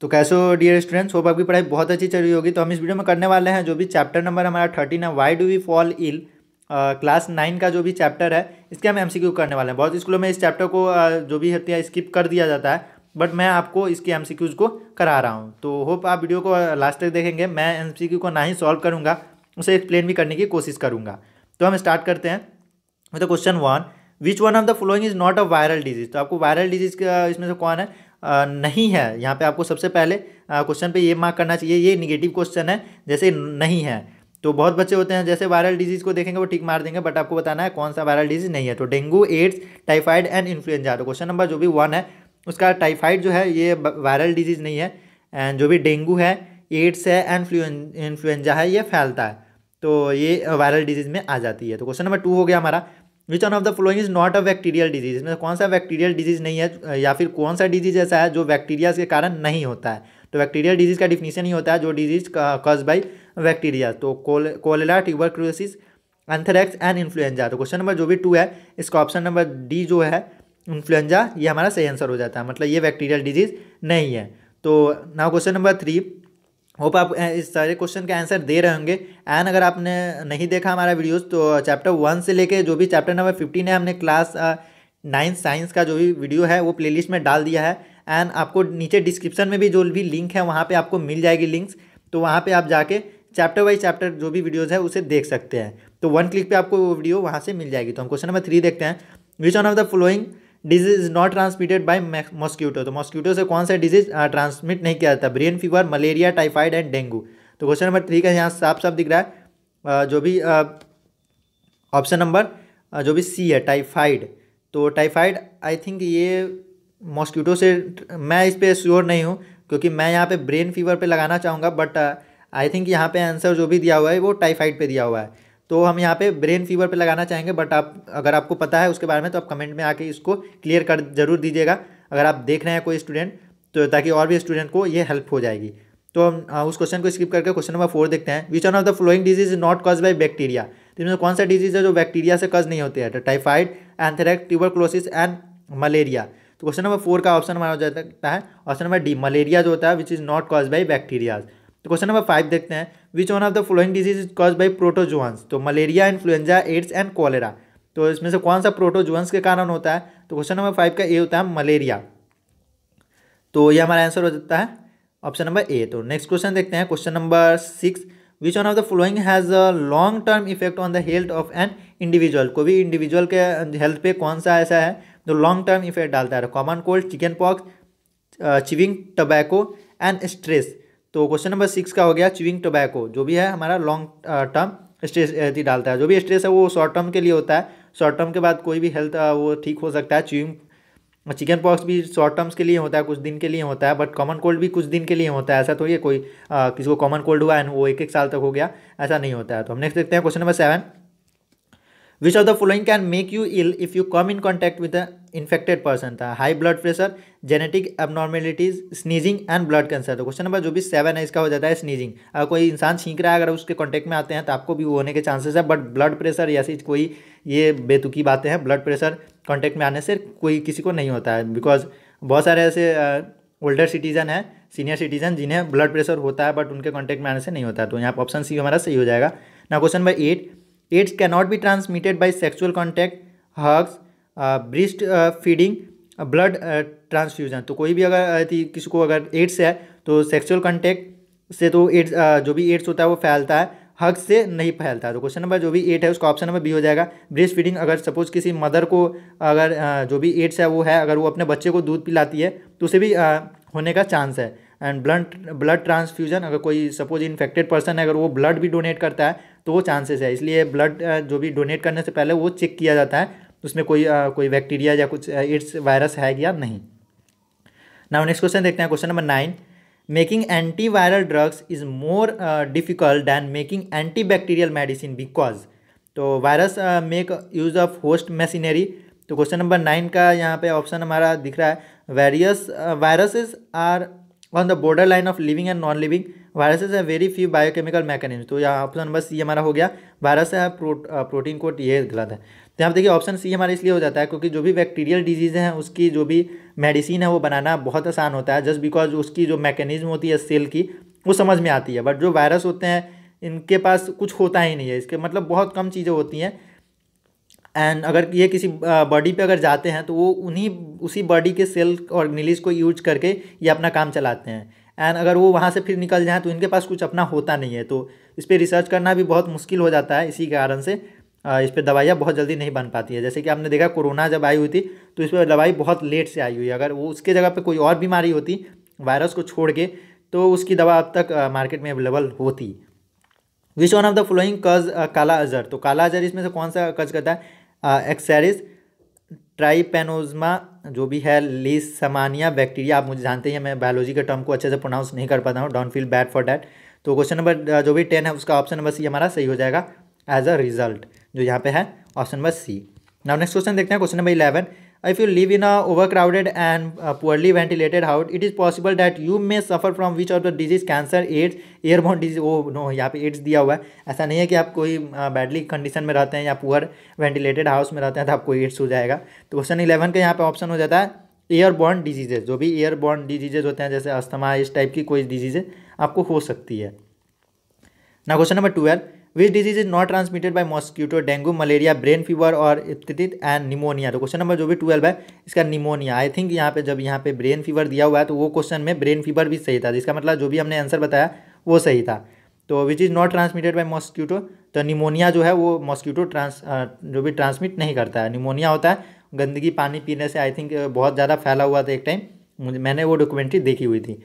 तो कैसे हो डियर स्टूडेंट्स होप आपकी पढ़ाई बहुत अच्छी चल रही होगी तो हम इस वीडियो में करने वाले हैं जो भी चैप्टर नंबर हमारा थर्टीन है why do we fall ill class nine का जो भी चैप्टर है इसके हम एमसीक्यू करने वाले हैं बहुत स्कूलों में इस चैप्टर को जो भी होती है स्किप कर दिया जाता है बट मैं आपको इसके एम को करा रहा हूँ तो होप आप वीडियो को लास्ट तक देखेंगे मैं एम को ना ही सॉल्व करूँगा उसे एक्सप्लेन भी करने की कोशिश करूँगा तो हम स्टार्ट करते हैं with question one which one of the following is not a viral disease तो आपको वायरल डिजीज का इसमें से कौन है नहीं है यहाँ पे आपको सबसे पहले क्वेश्चन पे ये मार्क करना चाहिए ये निगेटिव क्वेश्चन है जैसे नहीं है तो बहुत बच्चे होते हैं जैसे वायरल डिजीज़ को देखेंगे वो ठीक मार देंगे बट आपको बताना है कौन सा वायरल डिजीज़ नहीं है तो dengue AIDS typhoid and influenza तो क्वेश्चन नंबर जो भी वन है उसका टाइफाइड जो है ये वायरल डिजीज़ नहीं है एंड जो भी डेंगू है एड्स है एंड इन्फ्लुएंजा है ये फैलता है तो ये वायरल डिजीज़ में आ जाती है तो क्वेश्चन नंबर टू हो गया हमारा which one of the following is not a bacterial disease इसमें कौन सा बैक्टीरियल डिजीज नहीं है या फिर कौन सा डिजीज ऐसा है जो बैक्टीरिया के कारण नहीं होता है तो बैक्टीरियल डिजीज का डिफिनीशन ही होता है जो डिजीज कॉज बाई बैक्टीरिया तो cholera tuberculosis anthrax and influenza तो क्वेश्चन नंबर जो भी टू है इसका ऑप्शन नंबर डी जो है इन्फ्लुएंजा ये हमारा सही आंसर हो जाता है मतलब ये बैक्टीरियल डिजीज नहीं है तो ना क्वेश्चन नंबर थ्री होप आप इस सारे क्वेश्चन के आंसर दे रहे होंगे एंड अगर आपने नहीं देखा हमारा वीडियोस तो चैप्टर वन से लेके जो भी चैप्टर नंबर फिफ्टीन है हमने क्लास नाइन साइंस का जो भी वीडियो है वो प्लेलिस्ट में डाल दिया है एंड आपको नीचे डिस्क्रिप्शन में भी जो भी लिंक है वहाँ पर आपको मिल जाएगी लिंक्स तो वहाँ पर आप जाके चैप्टर वाइज चैप्टर जो भी वीडियोज़ है उसे देख सकते हैं तो वन क्लिक पर आपको वो वीडियो वहाँ से मिल जाएगी तो हम क्वेश्चन नंबर थ्री देखते हैं which one of the following disease is not transmitted by mosquito तो मॉस्क्यूटो से कौन सा डिजीज ट्रांसमिट नहीं किया जाता brain fever malaria typhoid and dengue तो क्वेश्चन नंबर थ्री का यहाँ साफ साफ दिख रहा है जो भी ऑप्शन नंबर जो भी सी है टाइफाइड तो टाइफाइड आई थिंक ये मॉस्क्यूटो से मैं इस पर श्योर नहीं हूँ क्योंकि मैं यहाँ पे ब्रेन फीवर पे लगाना चाहूँगा बट आई थिंक यहाँ पे आंसर जो भी दिया हुआ है वो टाइफाइड पे दिया हुआ है तो हम यहाँ पे ब्रेन फीवर पे लगाना चाहेंगे बट आप अगर आपको पता है उसके बारे में तो आप कमेंट में आके इसको क्लियर कर जरूर दीजिएगा अगर आप देख रहे हैं कोई स्टूडेंट तो ताकि और भी स्टूडेंट को ये हेल्प हो जाएगी तो हम हाँ, उस क्वेश्चन को स्किप करके क्वेश्चन नंबर फोर देखते हैं which one of the following disease is not caused by bacteria तो इनमें कौन सा डिजीज है जो बैक्टीरिया से कज नहीं होते हैं typhoid anthrax tuberculosis and malaria तो क्वेश्चन नंबर फोर का ऑप्शन हमारा हो जाता है ऑप्शन नंबर डी मलेरिया जो होता है which is not caused by bacterias question number five देखते हैं which one of the following disease is caused by protozoans तो malaria influenza AIDS and cholera तो इसमें से कौन सा प्रोटोजुआंस के कारण होता है तो क्वेश्चन नंबर फाइव का ए होता है मलेरिया तो ये हमारा आंसर हो जाता है ऑप्शन नंबर ए तो नेक्स्ट क्वेश्चन देखते हैं question number six which one of the following has a long term effect on the health of an individual कोई भी इंडिविजुअल के हेल्थ पे कौन सा ऐसा है जो लॉन्ग टर्म इफेक्ट डालता है common cold chicken pox chewing tobacco and stress तो क्वेश्चन नंबर सिक्स का हो गया चिविंग टोबैको जो भी है हमारा लॉन्ग टर्म स्ट्रेस यदि डालता है जो भी स्ट्रेस है वो शॉर्ट टर्म के लिए होता है शॉर्ट टर्म के बाद कोई भी हेल्थ uh, वो ठीक हो सकता है चिविंग चिकन पॉक्स भी शॉर्ट टर्म्स के लिए होता है कुछ दिन के लिए होता है बट कॉमन कोल्ड भी कुछ दिन के लिए होता है ऐसा तो ये कोई uh, किसी को कॉमन कोल्ड हुआ है वो एक एक साल तक हो गया ऐसा नहीं होता है तो हम नेक्स्ट देखते हैं question number seven which of the following can make you ill if you come in contact with the infected person था high blood pressure genetic abnormalities sneezing and blood cancer तो क्वेश्चन नंबर जो भी seven है इसका हो जाता है sneezing अगर कोई इंसान छींक रहा है अगर उसके कॉन्टैक्ट में आते हैं तो आपको भी होने के चांसेस है बट ब्लड प्रेशर या फिर कोई ये बेतुकी बातें हैं ब्लड प्रेशर कॉन्टैक्ट में आने से कोई किसी को नहीं होता है बिकॉज बहुत सारे ऐसे ओल्डर सिटीजन है सीनियर सिटीजन जिन्हें ब्लड प्रेशर होता है बट उनके कॉन्टैक्ट में आने से नहीं होता है तो यहाँ पर ऑप्शन सी हमारा सही हो जाएगा ना question number eight AIDS cannot be transmitted by sexual contact hugs breast feeding blood transfusion तो कोई भी अगर किसी को अगर एड्स है तो सेक्सुअल कॉन्टैक्ट से तो एड्स जो भी एड्स होता है वो फैलता है हक से नहीं फैलता तो क्वेश्चन नंबर जो भी एट है उसका ऑप्शन नंबर बी हो जाएगा ब्रेस्ट फीडिंग अगर सपोज किसी मदर को अगर जो भी एड्स है वो है अगर वो अपने बच्चे को दूध पिलाती है तो उसे भी होने का चांस है एंड ब्लड ब्लड ट्रांसफ्यूजन अगर कोई सपोज इन्फेक्टेड पर्सन है अगर वो ब्लड भी डोनेट करता है तो वो चांसेस है इसलिए ब्लड जो भी डोनेट करने से पहले वो चेक किया जाता है उसमें कोई आ, कोई बैक्टीरिया या कुछ इट्स वायरस है या नहीं नाउ नेक्स्ट क्वेश्चन देखते हैं question number nine making anti viral drugs is more difficult than making anti bacterial medicine because तो virus make use of host machinery तो क्वेश्चन नंबर नाइन का यहाँ पे ऑप्शन हमारा दिख रहा है various viruses are on the border line of living and non living viruses है वेरी फ्यू बायोकेमिकल मैकेनिज्म तो यहाँ ऑप्शन नंबर सी हमारा हो गया वायरस है प्रो, प्रोटीन कोट ये गलत है तो यहाँ देखिए ऑप्शन सी हमारा इसलिए हो जाता है क्योंकि जो भी बैक्टीरियल डिजीज हैं उसकी जो भी मेडिसिन है वो बनाना बहुत आसान होता है जस्ट बिकॉज उसकी जो मैकेनिज्म होती है सेल की वो समझ में आती है बट जो वायरस होते हैं इनके पास कुछ होता ही नहीं है इसके मतलब बहुत कम चीज़ें होती हैं एंड अगर ये किसी बॉडी पे अगर जाते हैं तो वो उन्हीं उसी बॉडी के सेल और ऑर्गेनिलीज को यूज करके ये अपना काम चलाते हैं एंड अगर वो वहाँ से फिर निकल जाएँ तो इनके पास कुछ अपना होता नहीं है तो इस पर रिसर्च करना भी बहुत मुश्किल हो जाता है इसी कारण से इस पर दवाइयाँ बहुत जल्दी नहीं बन पाती है जैसे कि आपने देखा कोरोना जब आई हुई थी तो इस पर दवाई बहुत लेट से आई हुई है अगर वो उसके जगह पर कोई और बीमारी होती वायरस को छोड़ के तो उसकी दवा अब तक मार्केट में अवेलेबल होती which one of the following cause kala अजर तो काला अजर इसमें से कौन सा कज करता है एक्सरिस ट्राइपेनोजमा जो भी है लीस समानिया बैक्टीरिया आप मुझे जानते हैं मैं बायोलॉजी के टर्म को अच्छे से प्रोनाउंस नहीं कर पाता हूँ don't feel bad for that तो क्वेश्चन नंबर जो भी टेन है उसका ऑप्शन नंबर सी हमारा सही हो जाएगा एज अ रिजल्ट जो यहाँ पे है option number C now next question देखते हैं question number eleven I you live in a over crowded and poorly ventilated house it is possible that you may suffer from which of the disease cancer AIDS airborne disease oh no यहाँ पे ads दिया हुआ है ऐसा नहीं है कि आप कोई बैडली uh, कंडीशन में रहते हैं या पुअर वेंटिलेटेड हाउस में रहते हैं तो आपको एड्स हो जाएगा तो क्वेश्चन इलेवन का यहाँ पे ऑप्शन हो जाता है एयरबॉर्न डिजीजेज जो भी एयरबॉर्न डिजीजेज होते हैं जैसे अस्थमा इस टाइप की कोई डिजीजेज आपको हो सकती है ना question number twelve which disease is not transmitted by mosquito dengue malaria brain fever और इतित एंड निमोनिया तो क्वेश्चन नंबर जो भी ट्वेल्व है इसका निमोनिया आई थिंक यहाँ पे जब यहाँ पे ब्रेन फीवर दिया हुआ है तो वो क्वेश्चन में ब्रेन फीवर भी सही था जिसका मतलब जो भी हमने आंसर बताया वो सही था तो which is not transmitted by mosquito तो निमोनिया जो है वो मॉस्क्यूटो ट्रांस जो भी ट्रांसमिट नहीं करता है निमोनिया होता है गंदगी पानी पीने से आई थिंक बहुत ज़्यादा फैला हुआ था एक टाइम मैंने वो डॉक्यूमेंट्री देखी हुई थी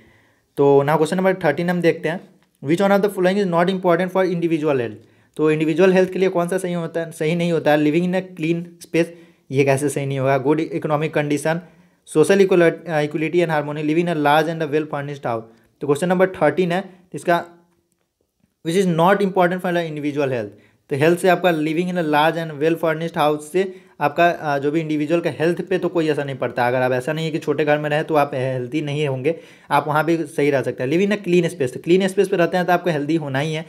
तो ना क्वेश्चन नंबर थर्टीन हम देखते हैं which one of the following is not important for individual health तो इंडिविजुअल हेल्थ के लिए कौन सा सही होता है सही नहीं होता है living in a clean space ये कैसे सही नहीं होगा good economic condition social equality and harmony living a large and a well furnished house तो क्वेश्चन नंबर थर्टीन है इसका which is not important for individual health तो हेल्थ से आपका living in a large and well furnished house से आपका जो भी इंडिविजुअल का हेल्थ पे तो कोई असर नहीं पड़ता अगर आप ऐसा नहीं है कि छोटे घर में रहें तो आप हेल्थी नहीं होंगे आप वहाँ भी सही रह सकते हैं live in a clean space clean space पर रहते हैं तो आपको हेल्दी होना ही है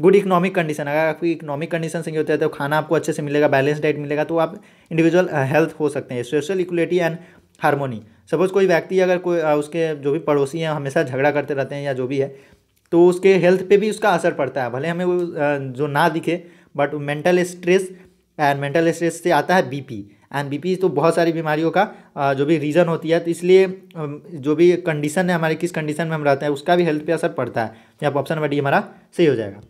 गुड इकोनॉमिक कंडीशन अगर आपकी इकोनॉमिक कंडीशन सही होता है तो खाना आपको अच्छे से मिलेगा बैलेंस डाइट मिलेगा तो आप इंडिविजुअल हेल्थ हो सकते हैं social equality and harmony suppose कोई व्यक्ति अगर कोई उसके जो भी पड़ोसी हैं हमेशा झगड़ा करते रहते हैं या जो भी है तो उसके हेल्थ पे भी उसका असर पड़ता है भले हमें वो जो ना दिखे but mental stress and mental stress से आता है बीपी एंड बीपी तो बहुत सारी बीमारियों का जो भी रीज़न होती है तो इसलिए जो भी कंडीशन है हमारे किस कंडीशन में हम रहते हैं उसका भी हेल्थ पे असर पड़ता है यहाँ पर ऑप्शन नंबर डी हमारा सही हो जाएगा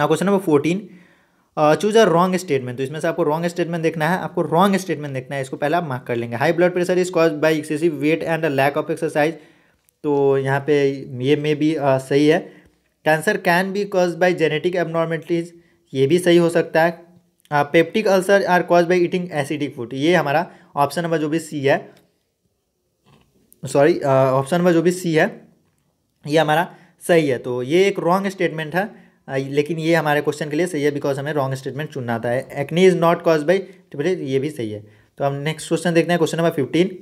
ना question number fourteen choose a wrong statement तो इसमें से आपको रॉन्ग स्टेटमेंट देखना है आपको रॉन्ग स्टेटमेंट देखना है इसको पहले आप मार्क कर लेंगे high blood pressure is caused by excessive weight and a lack of exercise तो यहाँ पे ये मे भी आ, सही है cancer can be caused by genetic abnormalities ये भी सही हो सकता है peptic ulcer are caused by eating acidic food ये हमारा ऑप्शन नंबर जो भी सी है सॉरी ऑप्शन नंबर जो भी सी है ये हमारा सही है तो ये एक रॉन्ग स्टेटमेंट है uh, लेकिन ये हमारे क्वेश्चन के लिए सही है बिकॉज हमें रॉन्ग स्टेटमेंट चुनना आता है acne is not caused by टिबरेट ये भी सही है तो हम नेक्स्ट क्वेश्चन देखते हैं question number fifteen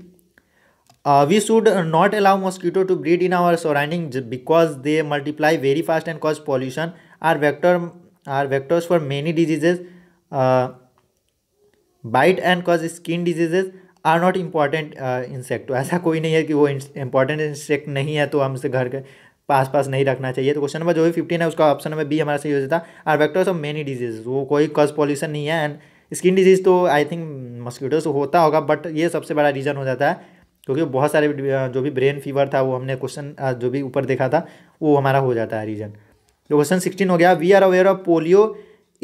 we should not allow mosquito to breed in our surrounding because they multiply very fast and cause pollution are vector are vectors for many diseases uh, bite and cause skin diseases are not important insect ऐसा कोई नहीं है कि वो important insect नहीं है तो हम उसे घर के पास पास नहीं रखना चाहिए तो क्वेश्चन नंबर जो भी फिफ्टीन है उसका ऑप्शन नंबर बी हमारा सही हो जाता है are vectors of many disease वो कोई कॉज पॉल्यूशन नहीं है एंड स्किन डिजीज तो आई थिंक मस्कीटो से होता होगा बट ये सबसे बड़ा रीज़न हो जाता है क्योंकि बहुत सारे uh, जो भी ब्रेन फीवर था वो हमने क्वेश्चन uh, जो भी ऊपर देखा था वो हमारा हो जाता है रीज़न क्वेश्चन सिक्सटीन हो गया we are aware of polio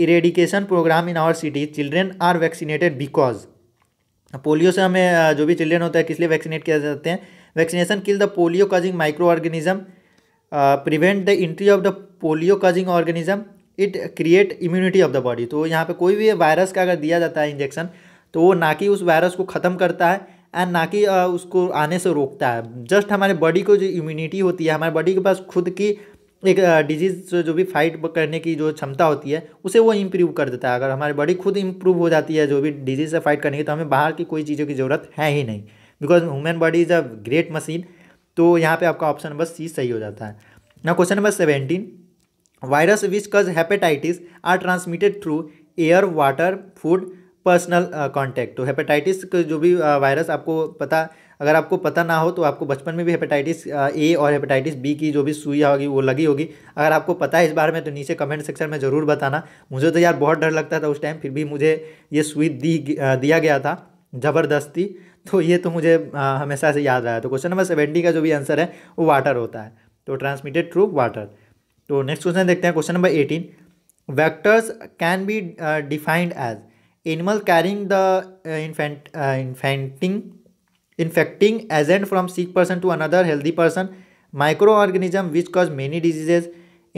eradication program in our city children are vaccinated because polio से हमें जो भी चिल्ड्रेन होता है किस लिए वैक्सीनेट किया जाते हैं vaccination kill the polio causing micro organism prevent the entry of the polio causing organism it create immunity of the body तो यहाँ पे कोई भी वायरस का अगर दिया जाता है इंजेक्शन तो वो ना कि उस वायरस को ख़त्म करता है एंड ना कि उसको आने से रोकता है जस्ट हमारे बॉडी को जो इम्यूनिटी होती है हमारे बॉडी के पास खुद की एक डिजीज़ से जो भी फाइट करने की जो क्षमता होती है उसे वो इम्प्रूव कर देता है अगर हमारी बॉडी खुद इम्प्रूव हो जाती है जो भी डिजीज़ से फाइट करने की तो हमें बाहर की कोई चीज़ों की ज़रूरत है ही नहीं because human body is a great machine तो यहाँ पे आपका ऑप्शन नंबर सी सही हो जाता है ना question number seventeen virus which cause hepatitis are transmitted through air water food personal contact uh, तो हेपेटाइटिस जो भी वायरस uh, आपको पता अगर आपको पता ना हो तो आपको बचपन में भी हेपेटाइटिस ए uh, और हेपेटाइटिस बी की जो भी सुइया होगी वो लगी होगी अगर आपको पता है इस बारे में तो नीचे कमेंट सेक्शन में ज़रूर बताना मुझे तो यार बहुत डर लगता था उस टाइम फिर भी मुझे ये सुई दी दिया गया था ज़बरदस्ती तो ये तो मुझे हमेशा से याद रहा तो क्वेश्चन नंबर सेवेंटी का जो भी आंसर है वो वाटर होता है तो ट्रांसमिटेड थ्रू वाटर तो नेक्स्ट क्वेश्चन देखते हैं question number eighteen vectors can be defined as animal carrying the infant infanting infecting agent from sick person to another healthy person micro organism which cause many diseases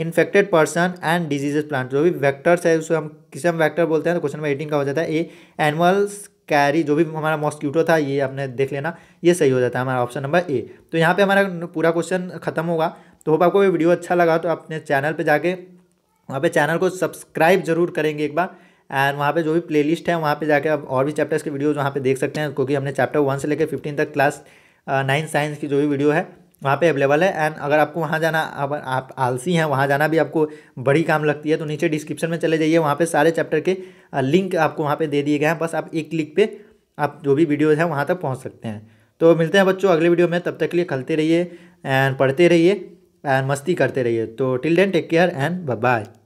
infected person and diseases plant जो भी vectors है उसको हम किसी हम vector बोलते हैं तो क्वेश्चन नंबर एटीन का हो जाता है ए एनिमल्स कैरी जो भी हमारा मॉस्क्यूटो था ये आपने देख लेना ये सही हो जाता है हमारा ऑप्शन नंबर ए तो यहाँ पे हमारा पूरा क्वेश्चन खत्म होगा तो होप आपको ये वीडियो अच्छा लगा तो अपने चैनल पर जाके वहाँ पे चैनल को सब्सक्राइब जरूर करेंगे एक बार एंड वहाँ पे जो भी प्लेलिस्ट है वहाँ पे जाके आप और भी चैप्टर्स के वीडियोज़ वहाँ पे देख सकते हैं क्योंकि हमने चैप्टर वन से लेकर फिफ्टीन तक क्लास नाइन साइंस की जो भी वीडियो है वहाँ पे अवेलेबल है एंड अगर आपको वहाँ जाना अब आप आलसी हैं वहाँ जाना भी आपको बड़ी काम लगती है तो नीचे डिस्क्रिप्शन में चले जाइए वहाँ पर सारे चैप्टर के लिंक uh, आपको वहाँ पर दे दिए गए हैं बस आप एक क्लिक पर आप जो भी वीडियोज़ हैं वहाँ तक पहुँच सकते हैं तो मिलते हैं बच्चों अगले वीडियो में तब तक के लिए खलते रहिए एंड पढ़ते रहिए एंड मस्ती करते रहिए तो till then take care and bye